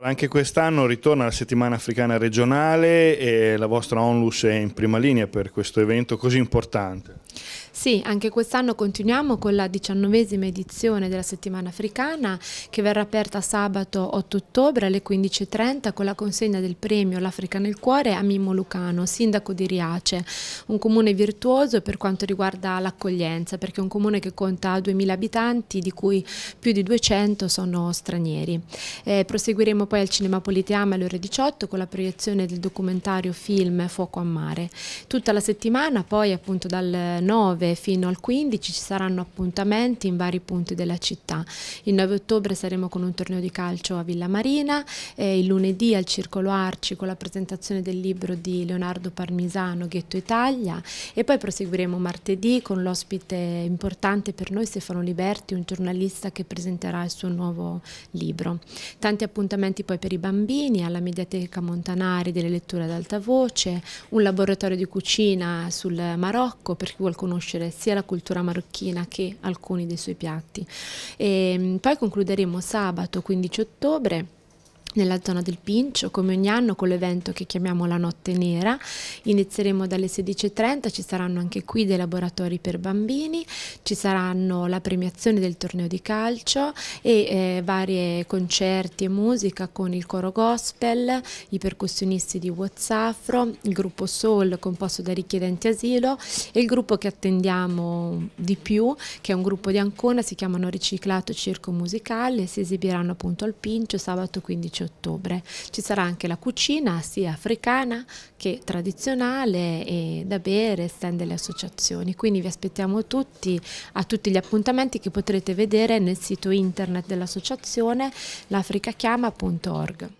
Anche quest'anno ritorna la settimana africana regionale e la vostra Onlus è in prima linea per questo evento così importante. Sì, anche quest'anno continuiamo con la diciannovesima edizione della settimana africana che verrà aperta sabato 8 ottobre alle 15.30 con la consegna del premio L'Africa nel cuore a Mimmo Lucano, sindaco di Riace, un comune virtuoso per quanto riguarda l'accoglienza perché è un comune che conta 2.000 abitanti di cui più di 200 sono stranieri. Eh, proseguiremo poi al Cinema Politeama alle ore 18 con la proiezione del documentario film Fuoco a mare. Tutta la settimana poi appunto dal 9 fino al 15 ci saranno appuntamenti in vari punti della città. Il 9 ottobre saremo con un torneo di calcio a Villa Marina, eh, il lunedì al Circolo Arci con la presentazione del libro di Leonardo Parmisano, Ghetto Italia e poi proseguiremo martedì con l'ospite importante per noi Stefano Liberti, un giornalista che presenterà il suo nuovo libro. Tanti appuntamenti poi per i bambini, alla Mediateca Montanari delle letture ad alta voce, un laboratorio di cucina sul Marocco per chi vuol conoscere conoscere sia la cultura marocchina che alcuni dei suoi piatti. E, ehm, poi concluderemo sabato 15 ottobre nella zona del Pincio, come ogni anno con l'evento che chiamiamo la Notte Nera. Inizieremo dalle 16.30, ci saranno anche qui dei laboratori per bambini, ci saranno la premiazione del torneo di calcio e eh, vari concerti e musica con il coro gospel, i percussionisti di Whatsafro, il gruppo Soul composto da richiedenti asilo e il gruppo che attendiamo di più, che è un gruppo di Ancona, si chiamano Riciclato Circo Musicale si esibiranno appunto al Pincio sabato 15 ottobre ottobre. Ci sarà anche la cucina sia africana che tradizionale e da bere, stand delle associazioni. Quindi vi aspettiamo tutti a tutti gli appuntamenti che potrete vedere nel sito internet dell'associazione l'africachiama.org.